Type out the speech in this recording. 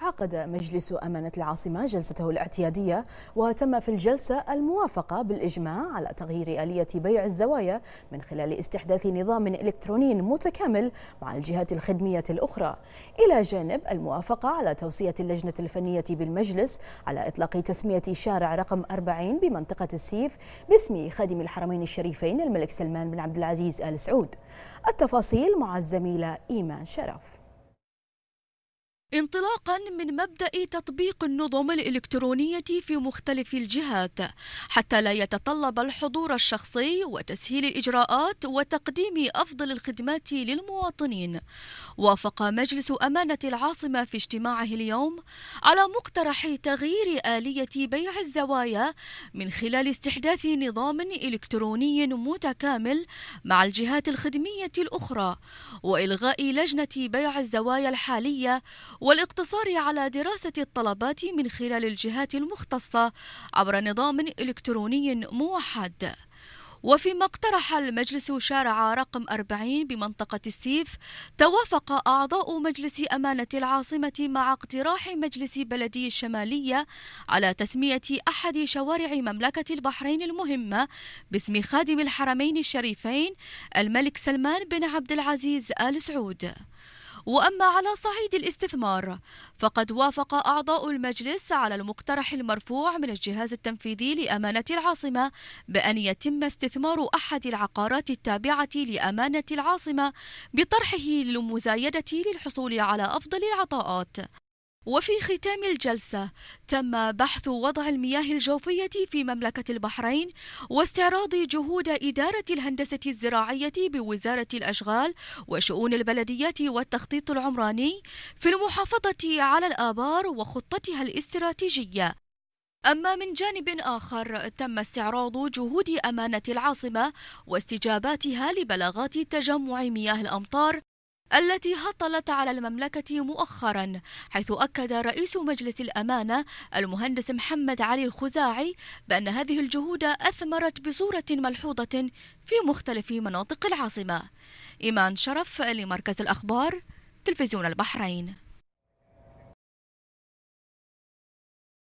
عقد مجلس أمانة العاصمة جلسته الاعتيادية وتم في الجلسة الموافقة بالإجماع على تغيير آلية بيع الزوايا من خلال استحداث نظام إلكتروني متكامل مع الجهات الخدمية الأخرى إلى جانب الموافقة على توصية اللجنة الفنية بالمجلس على إطلاق تسمية شارع رقم 40 بمنطقة السيف باسم خادم الحرمين الشريفين الملك سلمان بن عبد العزيز آل سعود التفاصيل مع الزميلة إيمان شرف انطلاقا من مبدا تطبيق النظم الالكترونيه في مختلف الجهات حتى لا يتطلب الحضور الشخصي وتسهيل الاجراءات وتقديم افضل الخدمات للمواطنين وافق مجلس امانه العاصمه في اجتماعه اليوم على مقترح تغيير اليه بيع الزوايا من خلال استحداث نظام الكتروني متكامل مع الجهات الخدميه الاخرى والغاء لجنه بيع الزوايا الحاليه والاقتصار على دراسة الطلبات من خلال الجهات المختصة عبر نظام إلكتروني موحد وفيما اقترح المجلس شارع رقم 40 بمنطقة السيف توافق أعضاء مجلس أمانة العاصمة مع اقتراح مجلس بلدي الشمالية على تسمية أحد شوارع مملكة البحرين المهمة باسم خادم الحرمين الشريفين الملك سلمان بن عبد العزيز آل سعود وأما على صعيد الاستثمار فقد وافق أعضاء المجلس على المقترح المرفوع من الجهاز التنفيذي لأمانة العاصمة بأن يتم استثمار أحد العقارات التابعة لأمانة العاصمة بطرحه للمزايدة للحصول على أفضل العطاءات وفي ختام الجلسة تم بحث وضع المياه الجوفية في مملكة البحرين واستعراض جهود إدارة الهندسة الزراعية بوزارة الأشغال وشؤون البلديات والتخطيط العمراني في المحافظة على الآبار وخطتها الاستراتيجية أما من جانب آخر تم استعراض جهود أمانة العاصمة واستجاباتها لبلاغات تجمع مياه الأمطار التي هطلت على المملكة مؤخرا حيث أكد رئيس مجلس الأمانة المهندس محمد علي الخزاعي بأن هذه الجهود أثمرت بصورة ملحوظة في مختلف مناطق العاصمة إيمان شرف لمركز الأخبار تلفزيون البحرين